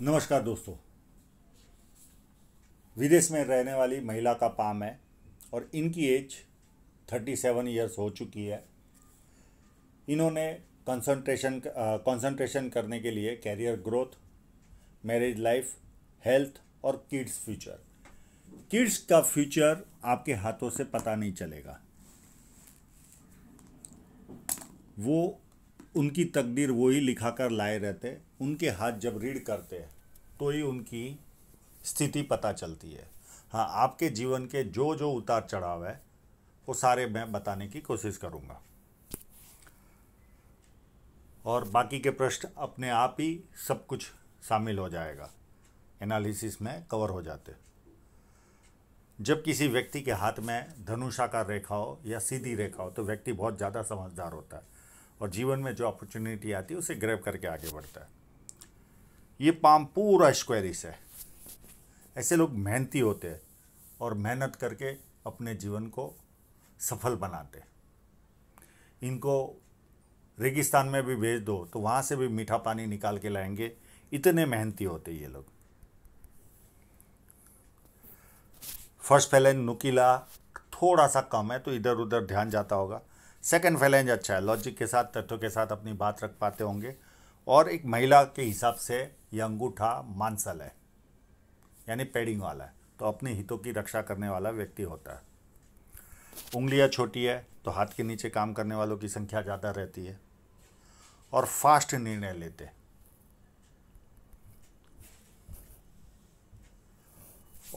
नमस्कार दोस्तों विदेश में रहने वाली महिला का पाम है और इनकी एज थर्टी सेवन ईयर्स हो चुकी है इन्होंने कंसंट्रेशन कंसंट्रेशन करने के लिए career growth marriage life health और किड्स फ्यूचर किड्स का फ्यूचर आपके हाथों से पता नहीं चलेगा वो उनकी तकदीर वो ही लिखा कर लाए रहते उनके हाथ जब रीड करते हैं तो ही उनकी स्थिति पता चलती है हाँ आपके जीवन के जो जो उतार चढ़ाव है वो सारे मैं बताने की कोशिश करूँगा और बाकी के प्रश्न अपने आप ही सब कुछ शामिल हो जाएगा एनालिसिस में कवर हो जाते जब किसी व्यक्ति के हाथ में धनुषाकार रेखा हो या सीधी रेखा हो तो व्यक्ति बहुत ज़्यादा समझदार होता है और जीवन में जो अपॉर्चुनिटी आती है उसे ग्रैब करके आगे बढ़ता है ये पाम पूरा स्क्वायरिश है ऐसे लोग मेहनती होते हैं और मेहनत करके अपने जीवन को सफल बनाते इनको रेगिस्तान में भी भेज दो तो वहाँ से भी मीठा पानी निकाल के लाएंगे इतने मेहनती होते ये लोग फर्स्ट फैलेंज नुकीला थोड़ा सा कम है तो इधर उधर ध्यान जाता होगा सेकंड फैलेंज अच्छा है लॉजिक के साथ तथ्यों के साथ अपनी बात रख पाते होंगे और एक महिला के हिसाब से ये अंगूठा मांसल है यानी पैडिंग वाला है तो अपने हितों की रक्षा करने वाला व्यक्ति होता है उंगलियां छोटी है तो हाथ के नीचे काम करने वालों की संख्या ज़्यादा रहती है और फास्ट निर्णय लेते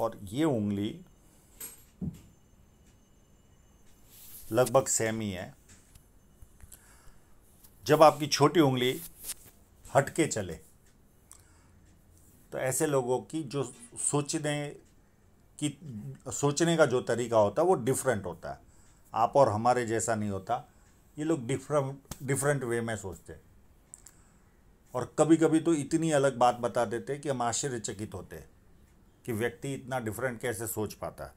और ये उंगली लगभग सेम ही है जब आपकी छोटी उंगली हटके चले तो ऐसे लोगों की जो सोचने की सोचने का जो तरीका होता है वो डिफरेंट होता है आप और हमारे जैसा नहीं होता ये लोग डिफरेंट डिफरेंट वे में सोचते हैं और कभी कभी तो इतनी अलग बात बता देते कि हम आश्चर्यचकित होते हैं कि व्यक्ति इतना डिफरेंट कैसे सोच पाता है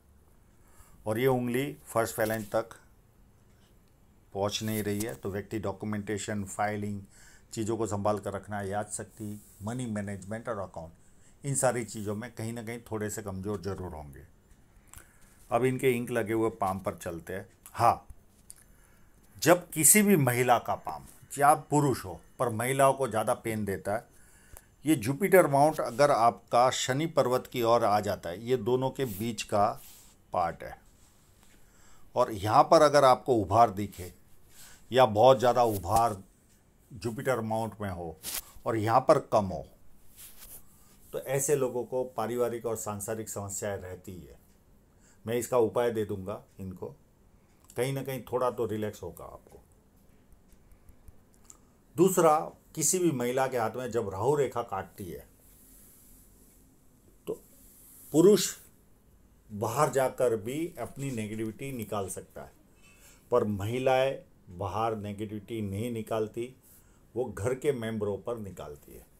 और ये उंगली फर्स्ट फैलेंज तक पहुंच नहीं रही है तो व्यक्ति डॉक्यूमेंटेशन फाइलिंग चीज़ों को संभाल कर रखना याद शक्ति मनी मैनेजमेंट और अकाउंट इन सारी चीज़ों में कहीं ना कहीं थोड़े से कमज़ोर ज़रूर होंगे अब इनके इंक लगे हुए पाम पर चलते हैं हाँ जब किसी भी महिला का पाम या पुरुष हो पर महिलाओं को ज़्यादा पेन देता है ये जुपिटर माउंट अगर आपका शनि पर्वत की ओर आ जाता है ये दोनों के बीच का पार्ट है और यहाँ पर अगर आपको उभार दिखे या बहुत ज़्यादा उभार जुपिटर माउंट में हो और यहाँ पर कम हो तो ऐसे लोगों को पारिवारिक और सांसारिक समस्याएं रहती है मैं इसका उपाय दे दूंगा इनको कहीं ना कहीं थोड़ा तो रिलैक्स होगा आपको दूसरा किसी भी महिला के हाथ में जब राहु रेखा काटती है तो पुरुष बाहर जाकर भी अपनी नेगेटिविटी निकाल सकता है पर महिलाएं बाहर नेगेटिविटी नहीं निकालती वो घर के मेंबरों पर निकालती है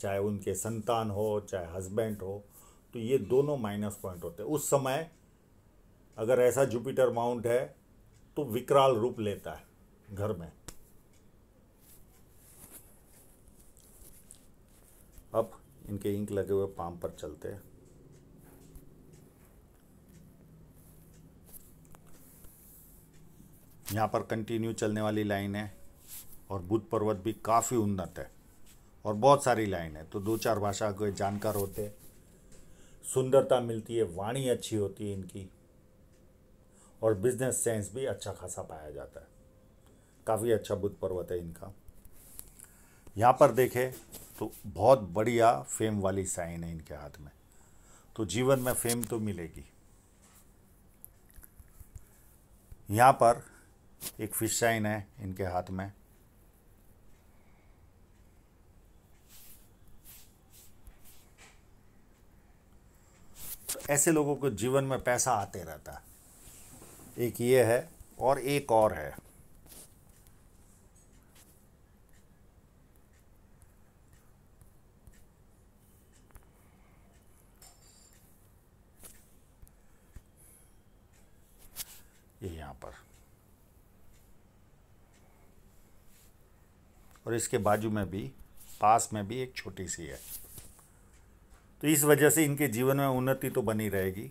चाहे उनके संतान हो चाहे हस्बैंड हो तो ये दोनों माइनस पॉइंट होते हैं उस समय अगर ऐसा जुपिटर माउंट है तो विकराल रूप लेता है घर में अब इनके इंक लगे हुए पाम पर चलते हैं यहाँ पर कंटिन्यू चलने वाली लाइन है और बुध पर्वत भी काफ़ी उन्नत है और बहुत सारी लाइन है तो दो चार भाषा के जानकार होते सुंदरता मिलती है वाणी अच्छी होती है इनकी और बिजनेस सेंस भी अच्छा खासा पाया जाता है काफ़ी अच्छा बुद्ध पर्वत है इनका यहाँ पर देखें तो बहुत बढ़िया फेम वाली साइन है इनके हाथ में तो जीवन में फेम तो मिलेगी यहाँ पर एक फिश साइन है इनके हाथ में ऐसे लोगों को जीवन में पैसा आते रहता एक ये है और एक और है ये यहां पर और इसके बाजू में भी पास में भी एक छोटी सी है तो इस वजह से इनके जीवन में उन्नति तो बनी रहेगी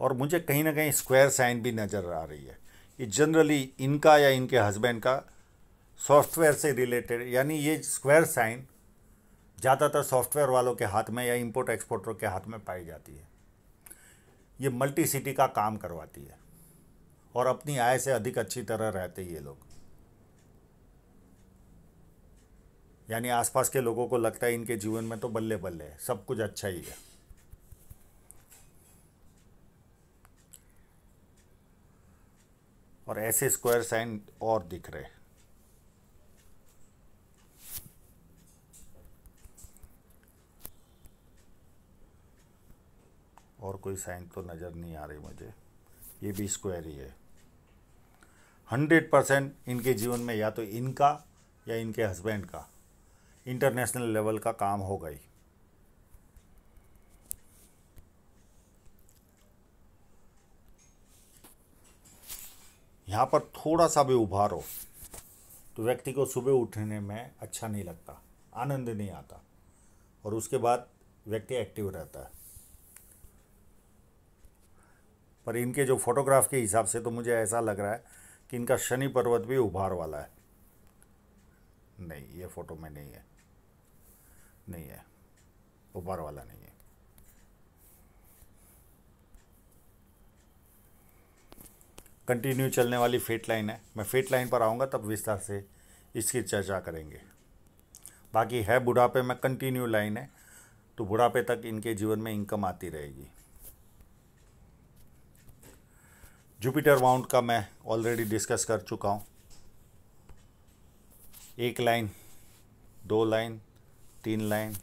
और मुझे कहीं ना कहीं स्क्वायर साइन भी नज़र आ रही है ये जनरली इनका या इनके हस्बैंड का सॉफ्टवेयर से रिलेटेड यानी ये स्क्वायर साइन ज़्यादातर सॉफ्टवेयर वालों के हाथ में या इंपोर्ट एक्सपोर्टर के हाथ में पाई जाती है ये मल्टी सिटी का काम करवाती है और अपनी आय से अधिक अच्छी तरह रहते ये लोग यानी आसपास के लोगों को लगता है इनके जीवन में तो बल्ले बल्ले है सब कुछ अच्छा ही है और ऐसे स्क्वायर साइन और दिख रहे और कोई साइन तो नज़र नहीं आ रही मुझे ये भी स्क्वायर ही है हंड्रेड परसेंट इनके जीवन में या तो इनका या इनके हस्बैंड का इंटरनेशनल लेवल का काम हो गई यहाँ पर थोड़ा सा भी उभार हो तो व्यक्ति को सुबह उठने में अच्छा नहीं लगता आनंद नहीं आता और उसके बाद व्यक्ति एक्टिव रहता है पर इनके जो फोटोग्राफ के हिसाब से तो मुझे ऐसा लग रहा है कि इनका शनि पर्वत भी उभार वाला है नहीं ये फोटो में नहीं है नहीं है उभार वाला नहीं है कंटिन्यू चलने वाली फेट लाइन है मैं फेट लाइन पर आऊँगा तब विस्तार से इसकी चर्चा करेंगे बाकी है बुढ़ापे में कंटिन्यू लाइन है तो बुढ़ापे तक इनके जीवन में इनकम आती रहेगी जुपिटर माउंट का मैं ऑलरेडी डिस्कस कर चुका हूँ एक लाइन दो लाइन तीन लाइन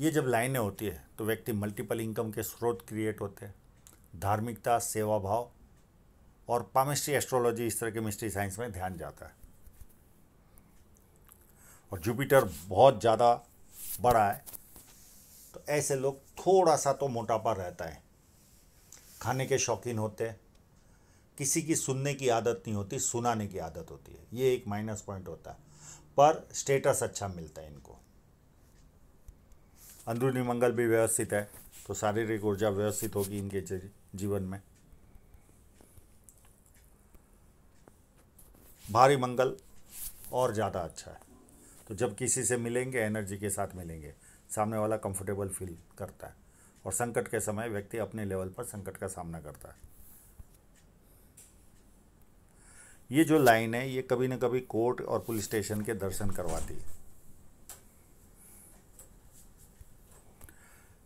ये जब लाइनें होती है तो व्यक्ति मल्टीपल इनकम के स्रोत क्रिएट होते हैं धार्मिकता सेवा भाव और पामिस्ट्री एस्ट्रोलॉजी इस तरह के मिस्ट्री साइंस में ध्यान जाता है और जुपिटर बहुत ज़्यादा बड़ा है तो ऐसे लोग थोड़ा सा तो मोटापा रहता है खाने के शौकीन होते हैं किसी की सुनने की आदत नहीं होती सुनाने की आदत होती है ये एक माइनस पॉइंट होता है पर स्टेटस अच्छा मिलता है इनको अंदरूनी मंगल भी व्यवस्थित है तो शारीरिक ऊर्जा व्यवस्थित होगी इनके जीवन में भारी मंगल और ज़्यादा अच्छा है तो जब किसी से मिलेंगे एनर्जी के साथ मिलेंगे सामने वाला कंफर्टेबल फील करता है और संकट के समय व्यक्ति अपने लेवल पर संकट का सामना करता है ये जो लाइन है ये कभी ना कभी कोर्ट और पुलिस स्टेशन के दर्शन करवाती है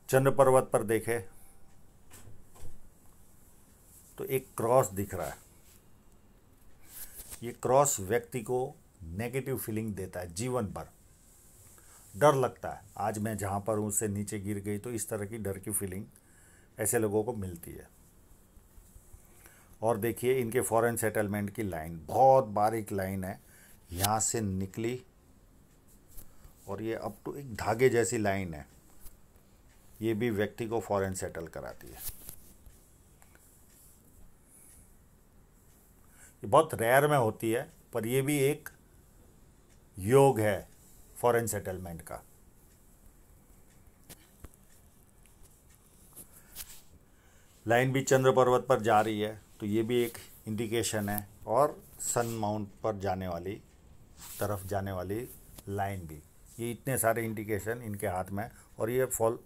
चंद्र पर्वत पर देखे तो एक क्रॉस दिख रहा है ये क्रॉस व्यक्ति को नेगेटिव फीलिंग देता है जीवन पर डर लगता है आज मैं जहाँ पर हूँ उससे नीचे गिर गई तो इस तरह की डर की फीलिंग ऐसे लोगों को मिलती है और देखिए इनके फॉरेन सेटलमेंट की लाइन बहुत बारीक लाइन है यहाँ से निकली और ये अप टू एक धागे जैसी लाइन है ये भी व्यक्ति को फॉरेन सेटल कराती है ये बहुत रेयर में होती है पर ये भी एक योग है फॉरेन सेटलमेंट का लाइन भी चंद्र पर्वत पर जा रही है तो ये भी एक इंडिकेशन है और सन माउंट पर जाने वाली तरफ जाने वाली लाइन भी ये इतने सारे इंडिकेशन इनके हाथ में और ये फॉल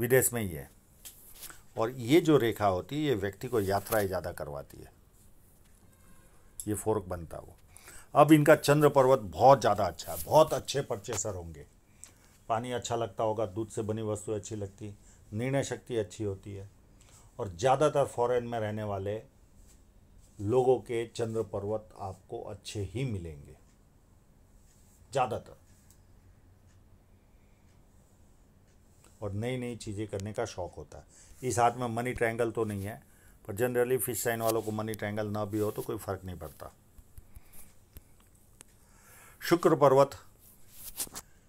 विदेश में ही है और ये जो रेखा होती है ये व्यक्ति को यात्राएं ज़्यादा करवाती है ये फोर्क बनता वो अब इनका चंद्र पर्वत बहुत ज़्यादा अच्छा है बहुत अच्छे परचेसर होंगे पानी अच्छा लगता होगा दूध से बनी वस्तुएं अच्छी लगती निर्णय शक्ति अच्छी होती है और ज़्यादातर फॉरेन में रहने वाले लोगों के चंद्र पर्वत आपको अच्छे ही मिलेंगे ज़्यादातर और नई नई चीज़ें करने का शौक होता है इस हाथ में मनी ट्रायंगल तो नहीं है पर जनरली फिश साइन वालों को मनी ट्रायंगल ना भी हो तो कोई फ़र्क नहीं पड़ता शुक्र पर्वत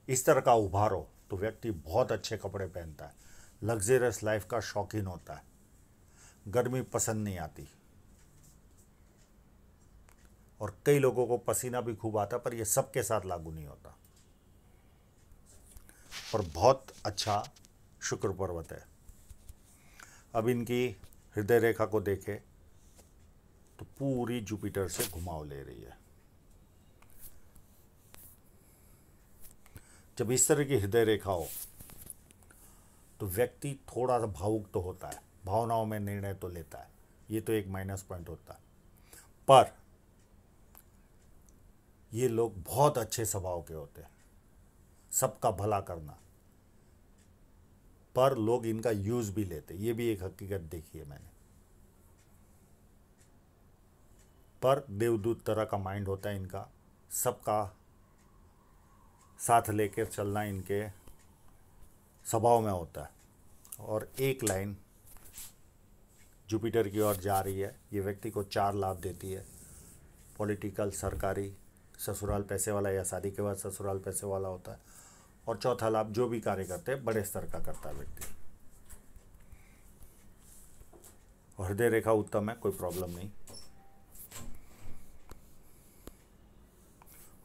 इस तरह का उभारो तो व्यक्ति बहुत अच्छे कपड़े पहनता है लग्जरियस लाइफ का शौकीन होता है गर्मी पसंद नहीं आती और कई लोगों को पसीना भी खूब आता पर यह सबके साथ लागू नहीं होता पर बहुत अच्छा शुक्र पर्वत है अब इनकी हृदय रेखा को देखें तो पूरी जुपिटर से घुमाव ले रही है जब इस तरह की हृदय रेखा हो तो व्यक्ति थोड़ा सा भावुक तो होता है भावनाओं में निर्णय तो लेता है ये तो एक माइनस पॉइंट होता है पर ये लोग बहुत अच्छे स्वभाव के होते हैं सबका भला करना पर लोग इनका यूज भी लेते ये भी एक हकीकत देखी है मैंने पर देवदूत तरह का माइंड होता है इनका सबका साथ लेकर चलना इनके स्वभाव में होता है और एक लाइन जुपिटर की ओर जा रही है ये व्यक्ति को चार लाभ देती है पॉलिटिकल सरकारी ससुराल पैसे वाला या शादी के बाद ससुराल पैसे वाला होता है और चौथा लाभ जो भी कार्य करते हैं बड़े स्तर का करता है व्यक्ति हृदय रेखा उत्तम है कोई प्रॉब्लम नहीं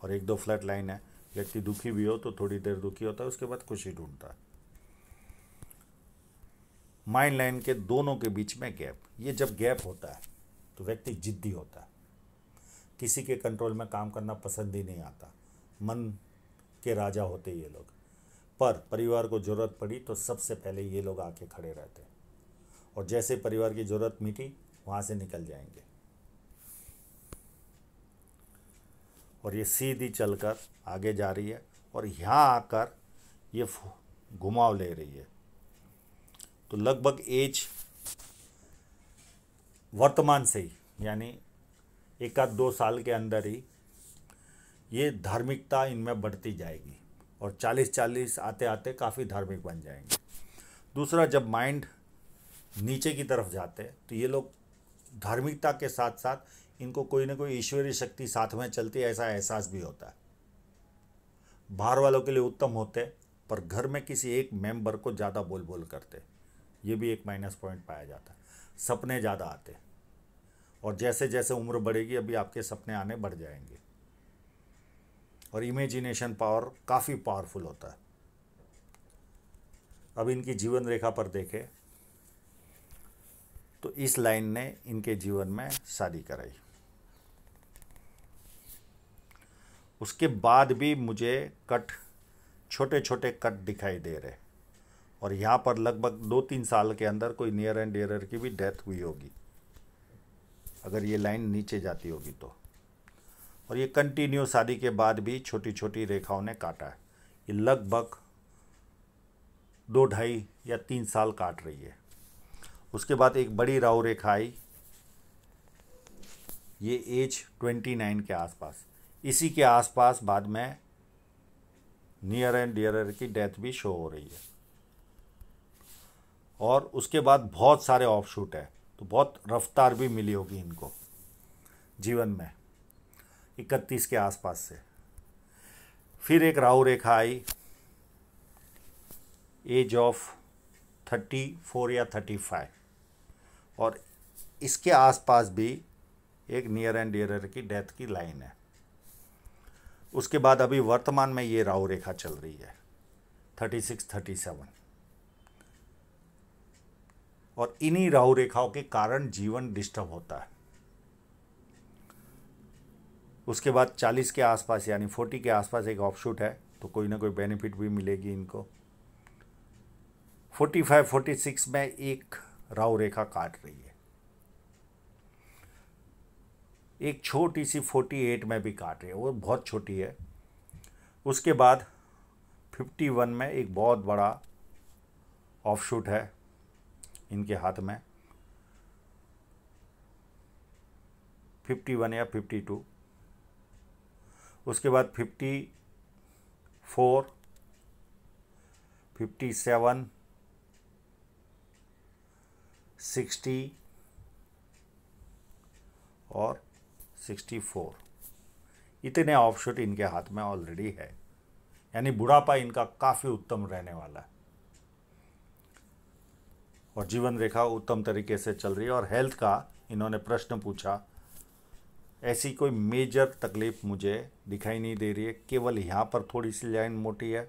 और एक दो फ्लैट लाइन है व्यक्ति दुखी भी हो तो थोड़ी देर दुखी होता है उसके बाद खुशी ढूंढता है माइंड लाइन के दोनों के बीच में गैप ये जब गैप होता है तो व्यक्ति जिद्दी होता है किसी के कंट्रोल में काम करना पसंद ही नहीं आता मन के राजा होते ये लोग पर परिवार को ज़रूरत पड़ी तो सबसे पहले ये लोग आके खड़े रहते और जैसे परिवार की ज़रूरत मिटी वहाँ से निकल जाएंगे और ये सीधी चलकर आगे जा रही है और यहाँ आकर ये घुमाव ले रही है तो लगभग एज वर्तमान से ही यानी एक आध दो साल के अंदर ही ये धार्मिकता इनमें बढ़ती जाएगी और चालीस चालीस आते आते काफ़ी धार्मिक बन जाएंगे दूसरा जब माइंड नीचे की तरफ जाते हैं तो ये लोग धार्मिकता के साथ साथ इनको कोई ना कोई ईश्वरीय शक्ति साथ में चलती है ऐसा एहसास भी होता है बाहर वालों के लिए उत्तम होते पर घर में किसी एक मेंबर को ज़्यादा बोल बोल करते ये भी एक माइनस पॉइंट पाया जाता है सपने ज़्यादा आते और जैसे जैसे उम्र बढ़ेगी अभी आपके सपने आने बढ़ जाएंगे और इमेजिनेशन पावर काफ़ी पावरफुल होता है अब इनकी जीवन रेखा पर देखें तो इस लाइन ने इनके जीवन में शादी कराई उसके बाद भी मुझे कट छोटे छोटे कट दिखाई दे रहे और यहाँ पर लगभग दो तीन साल के अंदर कोई नियर एंड एयर की भी डेथ हुई होगी अगर ये लाइन नीचे जाती होगी तो और ये कंटिन्यू शादी के बाद भी छोटी छोटी रेखाओं ने काटा है ये लगभग दो ढाई या तीन साल काट रही है उसके बाद एक बड़ी राहु रेखा आई ये एज ट्वेंटी नाइन के आसपास इसी के आसपास बाद में नियर एंड डियर की डेथ भी शो हो रही है और उसके बाद बहुत सारे ऑफ शूट है तो बहुत रफ्तार भी मिली होगी इनको जीवन में इकतीस के आसपास से फिर एक राहु रेखा आई एज ऑफ थर्टी फोर या थर्टी फाइव और इसके आसपास भी एक नियर एंड डियर की डेथ की लाइन है उसके बाद अभी वर्तमान में ये राहु रेखा चल रही है थर्टी सिक्स थर्टी सेवन और इन्हीं राहु रेखाओं के कारण जीवन डिस्टर्ब होता है उसके बाद 40 के आसपास यानी 40 के आसपास एक ऑफशूट है तो कोई ना कोई बेनिफिट भी मिलेगी इनको 45, 46 में एक राहु रेखा काट रही है एक छोटी सी फोर्टी एट में भी काट रही है वो बहुत छोटी है उसके बाद फिफ्टी वन में एक बहुत बड़ा ऑफ शूट है इनके हाथ में फिफ्टी वन या फिफ्टी टू उसके बाद fifty four fifty seven sixty और 64 इतने ऑप्शन इनके हाथ में ऑलरेडी है यानी बुढ़ापा इनका काफ़ी उत्तम रहने वाला है और जीवन रेखा उत्तम तरीके से चल रही है और हेल्थ का इन्होंने प्रश्न पूछा ऐसी कोई मेजर तकलीफ मुझे दिखाई नहीं दे रही है केवल यहाँ पर थोड़ी सी लाइन मोटी है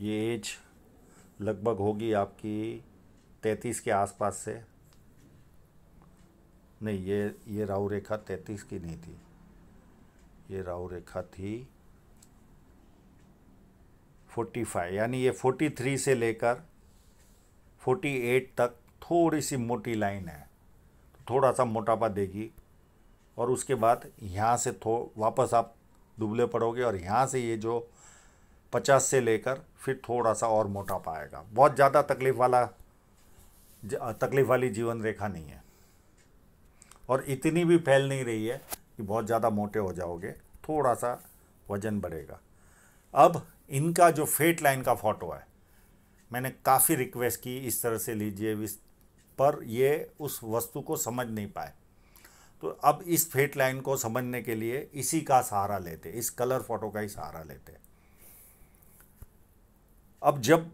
ये एज लगभग होगी आपकी तैंतीस के आसपास से नहीं ये ये राहु रेखा तैतीस की नहीं थी ये राहु रेखा थी फोर्टी फाइव यानी ये फोर्टी थ्री से लेकर फोर्टी एट तक थोड़ी सी मोटी लाइन है तो थोड़ा सा मोटापा देगी और उसके बाद यहाँ से थो वापस आप दुबले पड़ोगे और यहाँ से ये जो पचास से लेकर फिर थोड़ा सा और मोटापा आएगा बहुत ज़्यादा तकलीफ़ वाला तकलीफ़ वाली जीवन रेखा नहीं है और इतनी भी फैल नहीं रही है कि बहुत ज़्यादा मोटे हो जाओगे थोड़ा सा वजन बढ़ेगा अब इनका जो फेट लाइन का फ़ोटो है मैंने काफ़ी रिक्वेस्ट की इस तरह से लीजिए इस पर ये उस वस्तु को समझ नहीं पाए तो अब इस फेट लाइन को समझने के लिए इसी का सहारा लेते इस कलर फोटो का ही सहारा लेते अब जब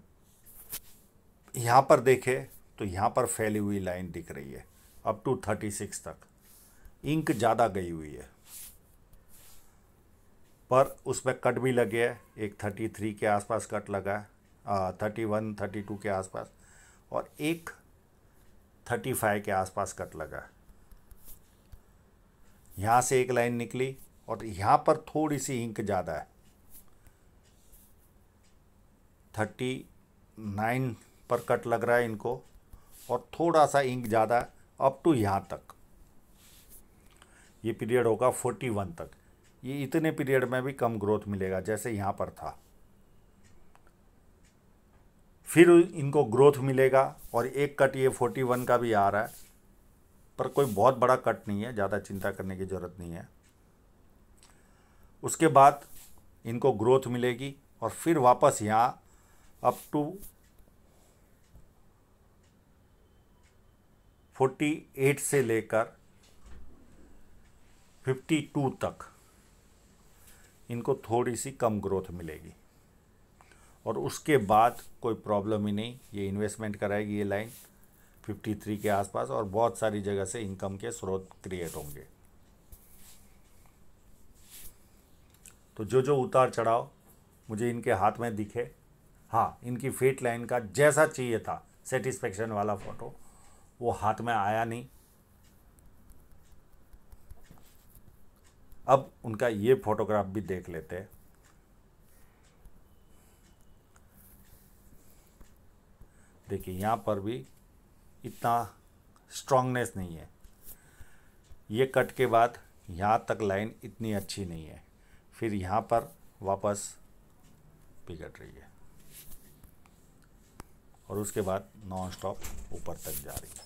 यहाँ पर देखे तो यहाँ पर फैली हुई लाइन दिख रही है अप टू थर्टी सिक्स तक इंक ज़्यादा गई हुई है पर उसमें कट भी लगे है एक थर्टी थ्री के आसपास कट लगा है थर्टी वन थर्टी टू के आसपास और एक थर्टी फाइव के आसपास कट लगा है यहाँ से एक लाइन निकली और यहाँ पर थोड़ी सी इंक ज़्यादा है थर्टी नाइन पर कट लग रहा है इनको और थोड़ा सा इंक ज़्यादा अप टू यहाँ तक ये पीरियड होगा फोर्टी वन तक ये इतने पीरियड में भी कम ग्रोथ मिलेगा जैसे यहाँ पर था फिर इनको ग्रोथ मिलेगा और एक कट ये फोर्टी वन का भी आ रहा है पर कोई बहुत बड़ा कट नहीं है ज़्यादा चिंता करने की ज़रूरत नहीं है उसके बाद इनको ग्रोथ मिलेगी और फिर वापस यहाँ अप टू 48 से लेकर 52 तक इनको थोड़ी सी कम ग्रोथ मिलेगी और उसके बाद कोई प्रॉब्लम ही नहीं ये इन्वेस्टमेंट कराएगी ये लाइन 53 के आसपास और बहुत सारी जगह से इनकम के स्रोत क्रिएट होंगे तो जो जो उतार चढ़ाव मुझे इनके हाथ में दिखे हाँ इनकी फेट लाइन का जैसा चाहिए था सेटिस्फेक्शन वाला फ़ोटो वो हाथ में आया नहीं अब उनका ये फोटोग्राफ भी देख लेते हैं देखिए यहाँ पर भी इतना स्ट्रांगनेस नहीं है ये कट के बाद यहाँ तक लाइन इतनी अच्छी नहीं है फिर यहाँ पर वापस बिगड़ रही है और उसके बाद नॉन स्टॉप ऊपर तक जा रही है